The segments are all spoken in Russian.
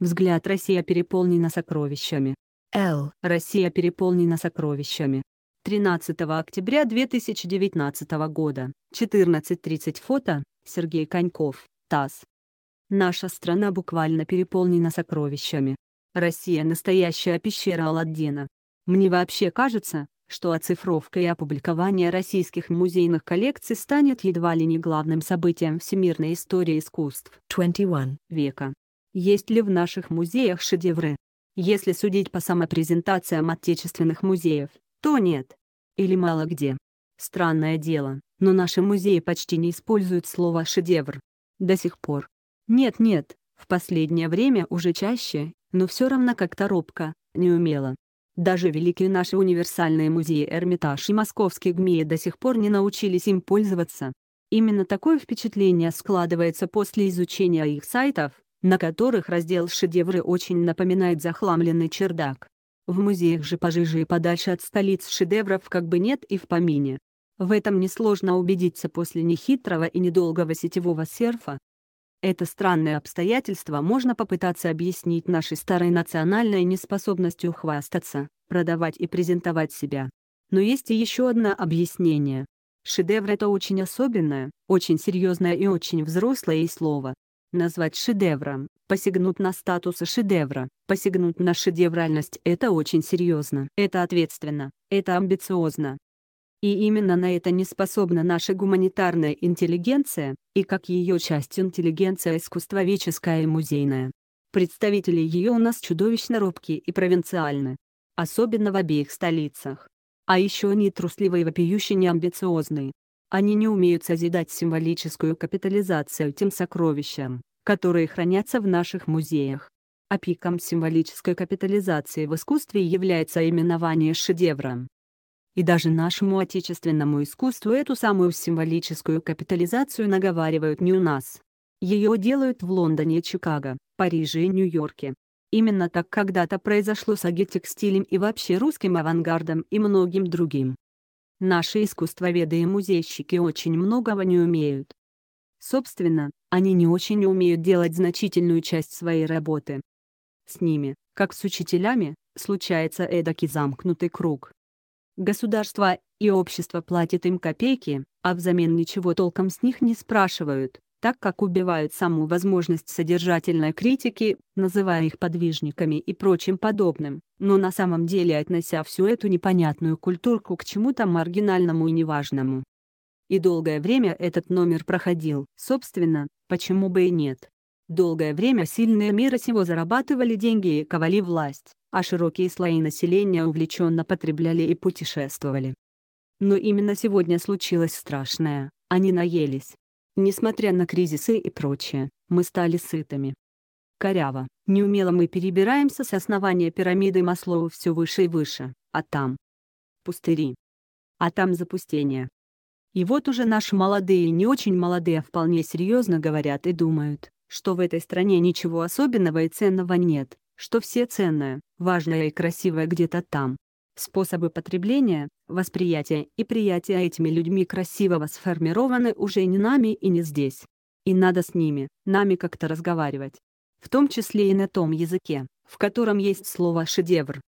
Взгляд Россия переполнена сокровищами. Л. Россия переполнена сокровищами. 13 октября 2019 года, 14.30 фото, Сергей Коньков, ТАСС. Наша страна буквально переполнена сокровищами. Россия – настоящая пещера Аладдина. Мне вообще кажется, что оцифровка и опубликование российских музейных коллекций станет едва ли не главным событием всемирной истории искусств 21 века. Есть ли в наших музеях шедевры? Если судить по самопрезентациям отечественных музеев, то нет. Или мало где. Странное дело, но наши музеи почти не используют слово «шедевр». До сих пор. Нет-нет, в последнее время уже чаще, но все равно как-то робко, неумело. Даже великие наши универсальные музеи Эрмитаж и Московский ГМИ до сих пор не научились им пользоваться. Именно такое впечатление складывается после изучения их сайтов, на которых раздел шедевры очень напоминает захламленный чердак. В музеях же пожиже и подальше от столиц шедевров как бы нет и в помине. В этом несложно убедиться после нехитрого и недолгого сетевого серфа. Это странное обстоятельство можно попытаться объяснить нашей старой национальной неспособностью хвастаться, продавать и презентовать себя. Но есть и еще одно объяснение. Шедевр — это очень особенное, очень серьезное и очень взрослое и слово, назвать шедевром, посягнуть на статусы шедевра, посягнуть на шедевральность – это очень серьезно. Это ответственно, это амбициозно. И именно на это не способна наша гуманитарная интеллигенция, и как ее часть интеллигенция искусствоведческая и музейная. Представители ее у нас чудовищно робкие и провинциальны. Особенно в обеих столицах. А еще они трусливые и вопиюще неамбициозные. Они не умеют созидать символическую капитализацию тем сокровищам, которые хранятся в наших музеях. А пиком символической капитализации в искусстве является именование шедевром. И даже нашему отечественному искусству эту самую символическую капитализацию наговаривают не у нас. Ее делают в Лондоне, Чикаго, Париже и Нью-Йорке. Именно так когда-то произошло с агитекстилем и вообще русским авангардом и многим другим. Наши искусствоведы и музейщики очень многого не умеют. Собственно, они не очень умеют делать значительную часть своей работы. С ними, как с учителями, случается эдакий замкнутый круг. Государство и общество платят им копейки, а взамен ничего толком с них не спрашивают так как убивают саму возможность содержательной критики, называя их подвижниками и прочим подобным, но на самом деле относя всю эту непонятную культурку к чему-то маргинальному и неважному. И долгое время этот номер проходил, собственно, почему бы и нет. Долгое время сильные мира сего зарабатывали деньги и ковали власть, а широкие слои населения увлеченно потребляли и путешествовали. Но именно сегодня случилось страшное, они наелись Несмотря на кризисы и прочее, мы стали сытыми. Коряво, неумело мы перебираемся с основания пирамиды Маслоу все выше и выше, а там пустыри. А там запустение. И вот уже наши молодые и не очень молодые а вполне серьезно говорят и думают, что в этой стране ничего особенного и ценного нет, что все ценное, важное и красивое где-то там, Способы потребления, восприятия и приятия этими людьми красивого сформированы уже не нами и не здесь. И надо с ними, нами как-то разговаривать. В том числе и на том языке, в котором есть слово «шедевр».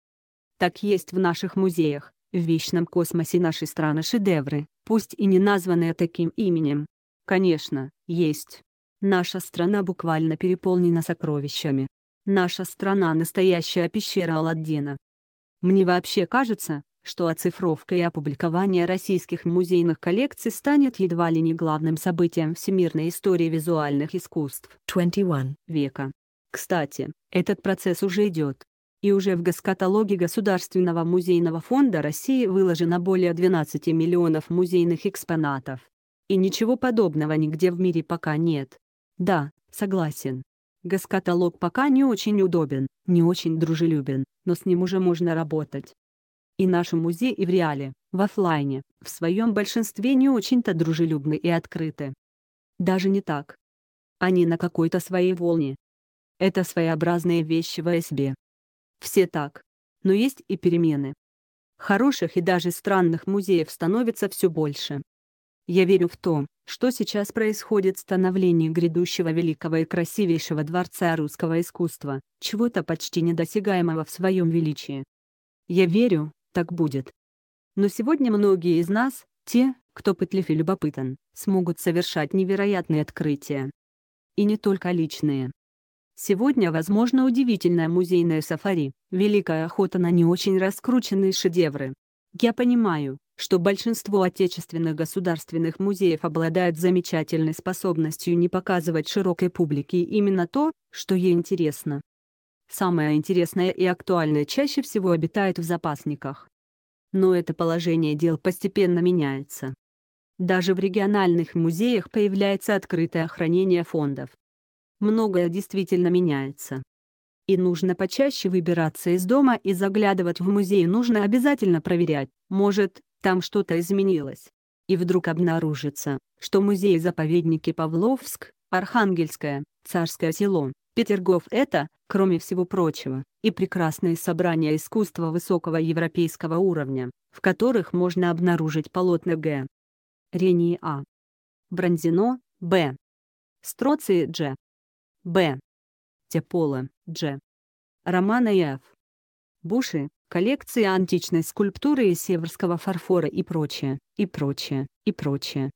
Так есть в наших музеях, в вечном космосе нашей страны шедевры, пусть и не названные таким именем. Конечно, есть. Наша страна буквально переполнена сокровищами. Наша страна – настоящая пещера Аладдина. Мне вообще кажется, что оцифровка и опубликование российских музейных коллекций станет едва ли не главным событием всемирной истории визуальных искусств 21 века. Кстати, этот процесс уже идет. И уже в госкаталоге Государственного музейного фонда России выложено более 12 миллионов музейных экспонатов. И ничего подобного нигде в мире пока нет. Да, согласен. Госкаталог пока не очень удобен, не очень дружелюбен, но с ним уже можно работать. И наши музеи и в реале, в офлайне, в своем большинстве не очень-то дружелюбны и открыты. Даже не так. Они на какой-то своей волне. Это своеобразные вещи в АСБ. Все так. Но есть и перемены. Хороших и даже странных музеев становится все больше. Я верю в то, что сейчас происходит становление грядущего великого и красивейшего дворца русского искусства, чего-то почти недосягаемого в своем величии. Я верю, так будет. Но сегодня многие из нас, те, кто пытлив и любопытен, смогут совершать невероятные открытия. И не только личные. Сегодня возможно удивительное музейное сафари, великая охота на не очень раскрученные шедевры. Я понимаю, что большинство отечественных государственных музеев обладает замечательной способностью не показывать широкой публике именно то, что ей интересно. Самое интересное и актуальное чаще всего обитает в запасниках. Но это положение дел постепенно меняется. Даже в региональных музеях появляется открытое хранение фондов. Многое действительно меняется. И нужно почаще выбираться из дома и заглядывать в музей нужно обязательно проверять, может, там что-то изменилось. И вдруг обнаружится, что музей-заповедники Павловск, Архангельское, Царское село, Петергоф — это, кроме всего прочего, и прекрасные собрания искусства высокого европейского уровня, в которых можно обнаружить полотна Г. Рении А. Бронзино, Б. Строции Дж. Б. Тепола, Дж. Романа Ф. Буши, коллекции античной скульптуры из северского фарфора и прочее, и прочее, и прочее.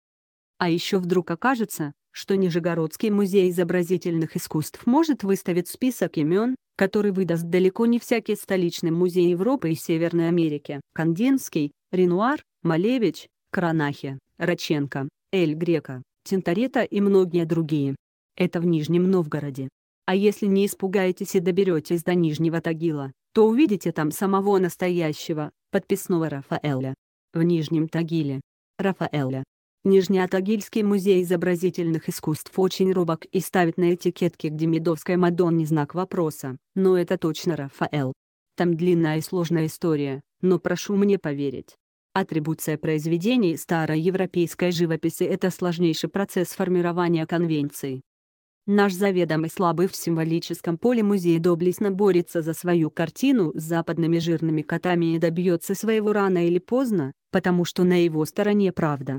А еще вдруг окажется, что Нижегородский музей изобразительных искусств может выставить список имен, который выдаст далеко не всякий столичный музей Европы и Северной Америки. Кандинский, Ренуар, Малевич, Каранахи, Раченко, Эль Грека, Тинторета и многие другие. Это в Нижнем Новгороде. А если не испугаетесь и доберетесь до Нижнего Тагила, то увидите там самого настоящего, подписного Рафаэля. В Нижнем Тагиле. Рафаэля. Нижнеатагильский музей изобразительных искусств очень робок и ставит на этикетке к Демидовской Мадонне знак вопроса, но это точно Рафаэл. Там длинная и сложная история, но прошу мне поверить. Атрибуция произведений старой европейской живописи – это сложнейший процесс формирования конвенций, Наш заведомый слабый в символическом поле музей доблестно борется за свою картину с западными жирными котами и добьется своего рано или поздно, потому что на его стороне правда.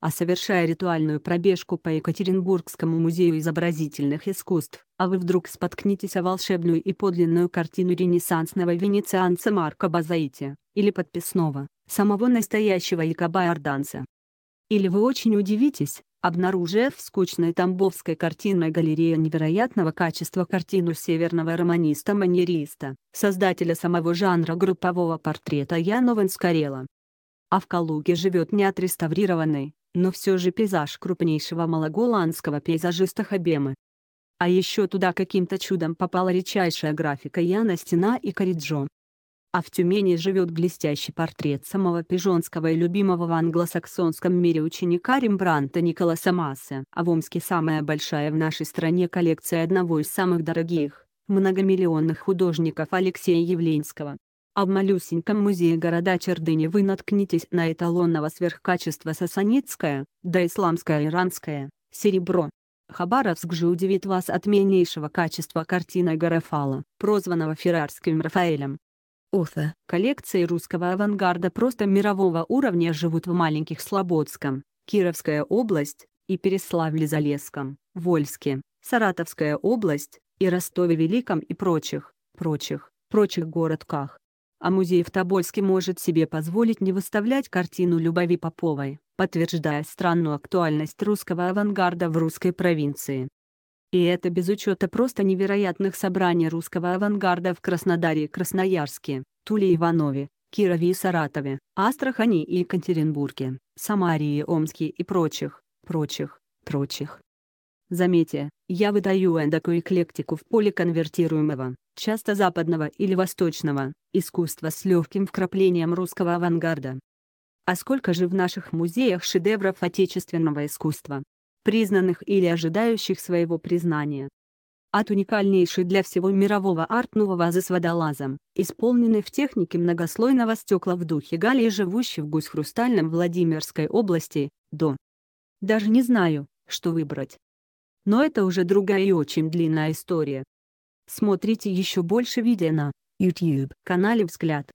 А совершая ритуальную пробежку по Екатеринбургскому музею изобразительных искусств, а вы вдруг споткнетесь о волшебную и подлинную картину ренессансного венецианца Марка Базаити, или подписного, самого настоящего якоба-орданца. Или вы очень удивитесь, обнаружив в скучной Тамбовской картинной галерее невероятного качества картину северного романиста-маньериста, создателя самого жанра группового портрета Яна Ванскарела. А в Калуге живет не отреставрированный, но все же пейзаж крупнейшего малоголандского пейзажиста Хабемы. А еще туда каким-то чудом попала редчайшая графика Яна Стена и Кориджо, а в Тюмени живет блестящий портрет самого пижонского и любимого в англосаксонском мире ученика Рембранта Николаса Масса. А в Омске самая большая в нашей стране коллекция одного из самых дорогих, многомиллионных художников Алексея Явлинского. А в малюсеньком музее города Чердыни вы наткнитесь на эталонного сверхкачества сасанитское, да исламское иранское, серебро. Хабаровск же удивит вас от качества картина Гарафала, прозванного феррарским Рафаэлем. Офа. Коллекции русского авангарда просто мирового уровня живут в Маленьких Слободском, Кировская область, и Переславле-Залесском, Вольске, Саратовская область, и Ростове-Великом и прочих, прочих, прочих городках. А музей в Тобольске может себе позволить не выставлять картину Любови Поповой, подтверждая странную актуальность русского авангарда в русской провинции. И это без учета просто невероятных собраний русского авангарда в Краснодаре и Красноярске, Туле Иванове, Кирове и Саратове, Астрахани и Екатеринбурге, Самарии Омске и прочих, прочих, прочих. Заметьте, я выдаю эндокую эклектику в поле конвертируемого, часто западного или восточного, искусства с легким вкраплением русского авангарда. А сколько же в наших музеях шедевров отечественного искусства, признанных или ожидающих своего признания. От уникальнейшей для всего мирового артного нува вазы с водолазом, исполненной в технике многослойного стекла в духе Галии, живущей в Гусь-Хрустальном Владимирской области, до. Даже не знаю, что выбрать. Но это уже другая и очень длинная история. Смотрите еще больше видео на YouTube-канале «Взгляд».